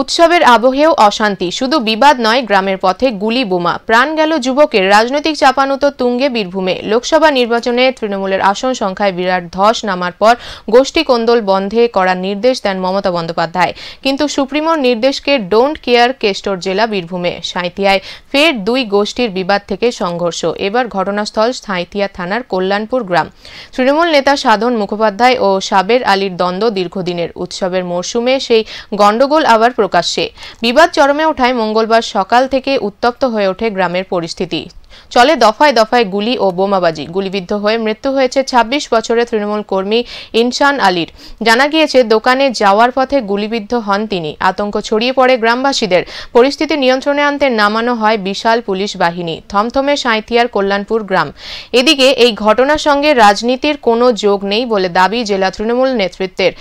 উৎসবের আবহেও অশান্তি শুধু বিবাদ নয় গ্রামের পথে গুলি বোমা প্রাণ গেল যুবকের রাজনৈতিক চাপানুত তুঙ্গে বীরভূমে লোকসভা নির্বাচনে তৃণমূলের আসন সংখ্যায় বিরাট ধস নামার পর গোষ্ঠী কোন্দল বন্ধে করার নির্দেশ দেন মমতা বন্দ্যোপাধ্যায় কিন্তু সুপ্রিমোর নির্দেশকে ডোন্ট কেয়ার কেষ্টর জেলা বীরভূমে সাঁইথিয়ায় ফের দুই গোষ্ঠীর বিবাদ থেকে সংঘর্ষ এবার ঘটনাস্থল সাঁইথিয়া থানার কল্যাণপুর গ্রাম তৃণমূল নেতা সাধন মুখোপাধ্যায় ও সাবের আলীর দ্বন্দ্ব দীর্ঘদিনের উৎসবের মরশুমে সেই গণ্ডগোল আবার প্রকাশ্যে বিবাদ চরমে ওঠায় মঙ্গলবার সকাল থেকে উত্তপ্ত হয়ে ওঠে গ্রামের পরিস্থিতি চলে দফায় দফায় গুলি ও বোমাবাজি গুলিবিদ্ধ হয়ে মৃত্যু হয়েছে ২৬ বছরের তৃণমূল কর্মী ইনসান আলীর জানা গিয়েছে দোকানে যাওয়ার পথে গুলিবিদ্ধ হন তিনি আতঙ্ক ছড়িয়ে পড়ে গ্রামবাসীদের পরিস্থিতি নিয়ন্ত্রণে আনতে নামানো হয় বিশাল পুলিশ বাহিনী থমথমে সাঁথিয়ার কল্যাণপুর গ্রাম এদিকে এই ঘটনার সঙ্গে রাজনীতির কোনো যোগ নেই বলে দাবি জেলা তৃণমূল নেতৃত্বের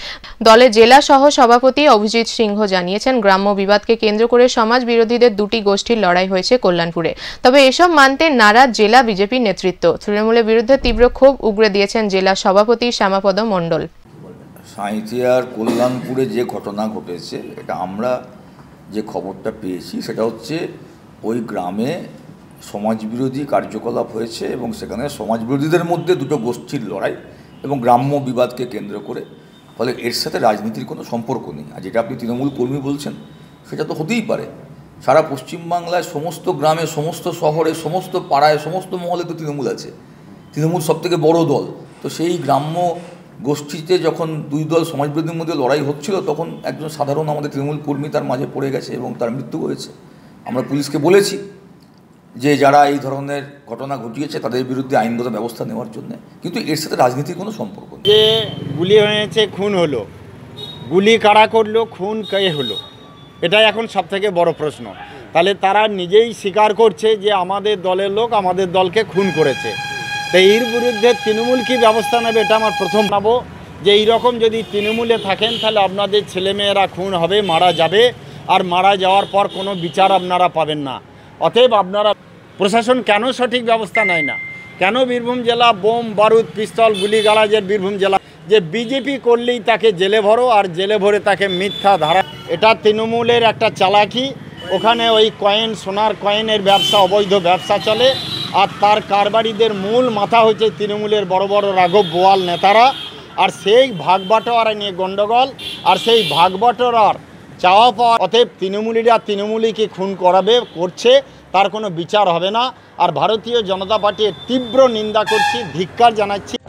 দলে জেলা সহ সভাপতি অভিজিৎ সিংহ জানিয়েছেন গ্রাম্য বিবাদকে কেন্দ্র করে সমাজ বিরোধীদের দুটি গোষ্ঠীর লড়াই হয়েছে কল্যাণপুরে তবে এসব মানতে ভোটে নারাজ জেলা বিজেপি নেতৃত্ব তৃণমূলের বিরুদ্ধে তীব্র ক্ষোভ উগড়ে দিয়েছেন জেলা সভাপতি শ্যামাপদ মণ্ডল সাঁইথিয়ার কল্যাণপুরে যে ঘটনা ঘটেছে এটা আমরা যে খবরটা পেয়েছি সেটা হচ্ছে ওই গ্রামে সমাজবিরোধী কার্যকলাপ হয়েছে এবং সেখানে সমাজবিরোধীদের মধ্যে দুটো গোষ্ঠীর লড়াই এবং গ্রাম্য বিবাদকে কেন্দ্র করে ফলে এর সাথে রাজনীতির কোনো সম্পর্ক নেই আর যেটা আপনি তৃণমূল কর্মী বলছেন সেটা তো হতেই পারে সারা পশ্চিমবাংলায় সমস্ত গ্রামে সমস্ত শহরে সমস্ত পাড়ায় সমস্ত মহলে তো তৃণমূল আছে তৃণমূল সবথেকে বড় দল তো সেই গ্রাম্য গোষ্ঠীতে যখন দুই দল সমাজবাদীর মধ্যে লড়াই হচ্ছিল তখন একজন সাধারণ আমাদের তৃণমূল কর্মী তার মাঝে পড়ে গেছে এবং তার মৃত্যু হয়েছে আমরা পুলিশকে বলেছি যে যারা এই ধরনের ঘটনা ঘটিয়েছে তাদের বিরুদ্ধে আইনগত ব্যবস্থা নেওয়ার জন্য কিন্তু এর সাথে রাজনীতির কোনো সম্পর্ক যে গুলি হয়েছে খুন হলো গুলি কারা করলো খুন কে হলো এটাই এখন সবথেকে বড় প্রশ্ন তাহলে তারা নিজেই স্বীকার করছে যে আমাদের দলের লোক আমাদের দলকে খুন করেছে তো এর বিরুদ্ধে তৃণমূল কী ব্যবস্থা নেবে এটা আমার প্রথম ভাবো যে এইরকম যদি তৃণমূলে থাকেন তাহলে আপনাদের ছেলেমেয়েরা খুন হবে মারা যাবে আর মারা যাওয়ার পর কোনো বিচার আপনারা পাবেন না অতএব আপনারা প্রশাসন কেন সঠিক ব্যবস্থা নেয় না কেন বীরভূম জেলা বোম বারুদ পিস্তল গুলি গালাজের বীরভূম জেলা যে বিজেপি করলেই তাকে জেলে ভরো আর জেলে ভরে তাকে মিথ্যা ধারা এটা তৃণমূলের একটা চালাকি ওখানে ওই কয়েন সোনার কয়েনের ব্যবসা অবৈধ ব্যবসা চলে আর তার কারবারিদের মূল মাথা হচ্ছে তৃণমূলের বড় বড় রাঘব বোয়াল নেতারা আর সেই ভাগবাটোয়ারা নিয়ে গণ্ডগোল আর সেই ভাগবাটোয়ার চাওয়া পাওয়া অতএব তৃণমূলীরা তৃণমূলীকে খুন করাবে করছে তার কোনো বিচার হবে না আর ভারতীয় জনতা পার্টির তীব্র নিন্দা করছি ধিক্কার জানাচ্ছি